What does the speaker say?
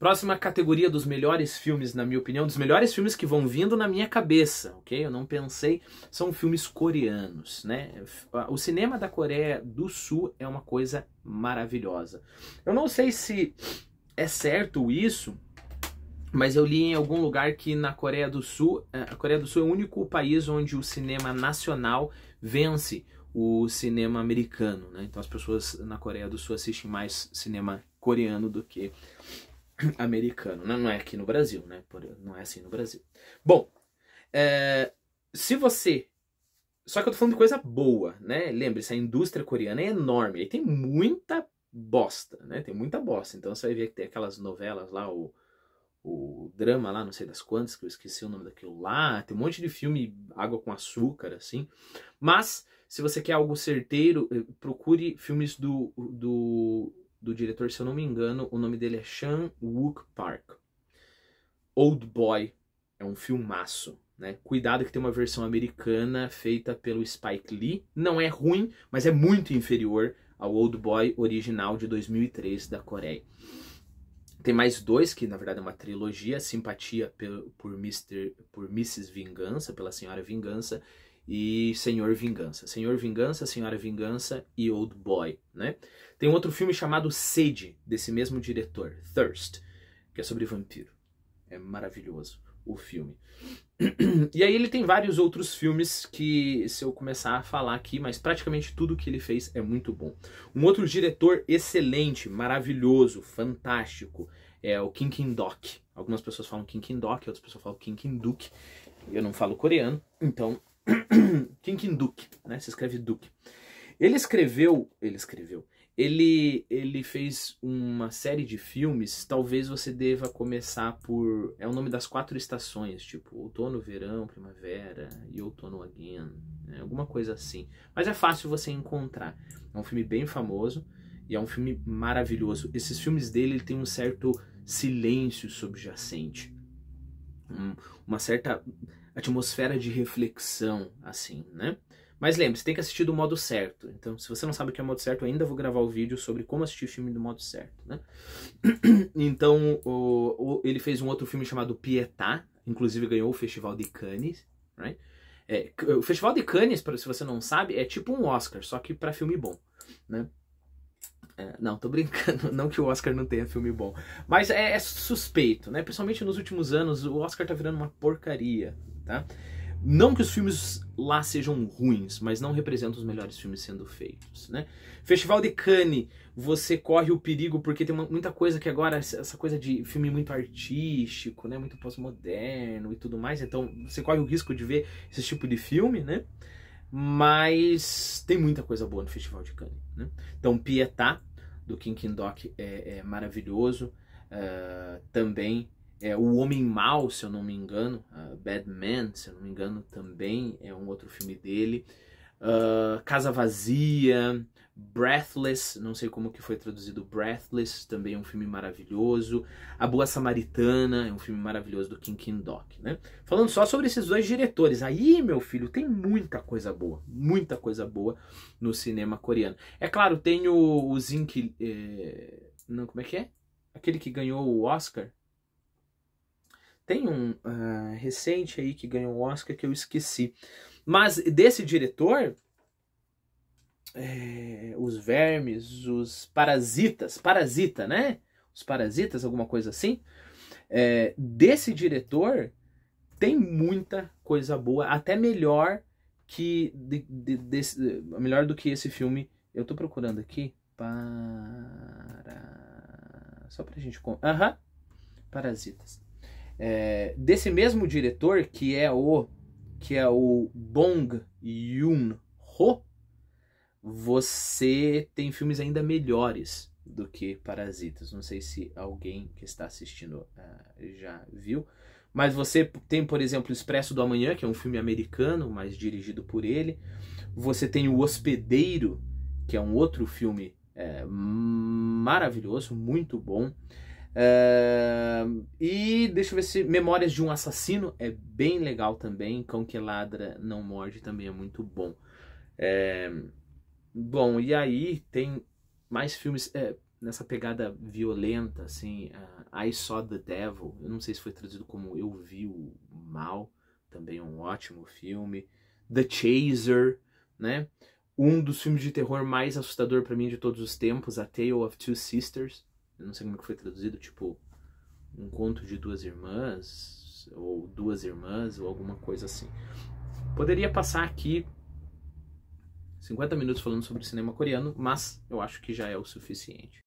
Próxima categoria dos melhores filmes, na minha opinião, dos melhores filmes que vão vindo na minha cabeça, ok? Eu não pensei, são filmes coreanos, né? O cinema da Coreia do Sul é uma coisa maravilhosa. Eu não sei se é certo isso, mas eu li em algum lugar que na Coreia do Sul, eh, a Coreia do Sul é o único país onde o cinema nacional vence o cinema americano, né? Então as pessoas na Coreia do Sul assistem mais cinema coreano do que americano. Não, é aqui no Brasil, né? Não é assim no Brasil. Bom, é, se você. Só que eu tô falando de coisa boa, né? Lembre-se, a indústria coreana é enorme. Aí tem muita bosta, né? Tem muita bosta. Então você vai ver que tem aquelas novelas lá, o, o drama lá, não sei das quantas, que eu esqueci o nome daquilo lá. Tem um monte de filme água com açúcar, assim. Mas, se você quer algo certeiro, eh, procure filmes do, do do diretor, se eu não me engano, o nome dele é Chan Wook Park. Old Boy é um filmaço, né? Cuidado que tem uma versão americana feita pelo Spike Lee. Não é ruim, mas é muito inferior ao Old Boy original de 2003 da Coreia. Tem mais dois, que na verdade é uma trilogia, Simpatia por, Mister, por Mrs. Vingança, pela Senhora Vingança, e Senhor Vingança. Senhor Vingança, Senhora Vingança e Old Boy, né? Tem um outro filme chamado Sede, desse mesmo diretor, Thirst, que é sobre vampiro. É maravilhoso o filme. E aí ele tem vários outros filmes que, se eu começar a falar aqui, mas praticamente tudo que ele fez é muito bom. Um outro diretor excelente, maravilhoso, fantástico, é o Kim Kim Dok. Algumas pessoas falam Kim Kim Dok, outras pessoas falam Kim Kim Duk. Eu não falo coreano, então Kinkin Duke, né? Se escreve Duke. Ele escreveu, ele escreveu, ele, ele fez uma série de filmes. Talvez você deva começar por. É o nome das quatro estações, tipo outono, verão, primavera e outono again. Né? Alguma coisa assim. Mas é fácil você encontrar. É um filme bem famoso e é um filme maravilhoso. Esses filmes dele tem um certo silêncio subjacente. Um, uma certa atmosfera de reflexão, assim, né? Mas lembre-se, tem que assistir do modo certo. Então, se você não sabe o que é o modo certo, ainda vou gravar o vídeo sobre como assistir filme do modo certo, né? Então, o, o, ele fez um outro filme chamado Pietà, inclusive ganhou o Festival de Cannes, right? É, o Festival de Cannes, se você não sabe, é tipo um Oscar, só que para filme bom, né? É, não, tô brincando, não que o Oscar não tenha filme bom, mas é, é suspeito, né? Principalmente nos últimos anos, o Oscar tá virando uma porcaria, tá? Não que os filmes lá sejam ruins, mas não representam os melhores filmes sendo feitos, né? Festival de Cannes, você corre o perigo porque tem uma, muita coisa que agora essa coisa de filme muito artístico, né, muito pós-moderno e tudo mais, então você corre o risco de ver esse tipo de filme, né? Mas tem muita coisa boa no Festival de Cannes, né? Então Pietà do King Doc é, é maravilhoso, uh, também é, o Homem Mal, se eu não me engano, uh, man se eu não me engano, também é um outro filme dele. Uh, Casa Vazia, Breathless, não sei como que foi traduzido Breathless, também é um filme maravilhoso. A Boa Samaritana é um filme maravilhoso do Kim Kim doc né? Falando só sobre esses dois diretores, aí, meu filho, tem muita coisa boa, muita coisa boa no cinema coreano. É claro, tem o, o Zin que... Eh, não, como é que é? Aquele que ganhou o Oscar, tem um uh, recente aí que ganhou o Oscar que eu esqueci. Mas desse diretor, é, os vermes, os parasitas, parasita, né? Os parasitas, alguma coisa assim. É, desse diretor tem muita coisa boa, até melhor que de, de, desse, melhor do que esse filme. Eu tô procurando aqui para só pra gente. Aham. Uhum. Parasitas. É, desse mesmo diretor, que é o que é o Bong Joon-ho, você tem filmes ainda melhores do que Parasitas. Não sei se alguém que está assistindo uh, já viu, mas você tem, por exemplo, Expresso do Amanhã, que é um filme americano, mas dirigido por ele. Você tem O Hospedeiro, que é um outro filme é, maravilhoso, muito bom. Uh, e deixa eu ver se Memórias de um Assassino é bem legal também. Cão que ladra não morde também é muito bom. É, bom, e aí tem mais filmes é, nessa pegada violenta, assim. Uh, I Saw the Devil, eu não sei se foi traduzido como Eu Vi o Mal, também é um ótimo filme. The Chaser, né? Um dos filmes de terror mais assustador para mim de todos os tempos, A Tale of Two Sisters eu não sei como é que foi traduzido, tipo, um conto de duas irmãs, ou duas irmãs, ou alguma coisa assim. Poderia passar aqui 50 minutos falando sobre cinema coreano, mas eu acho que já é o suficiente.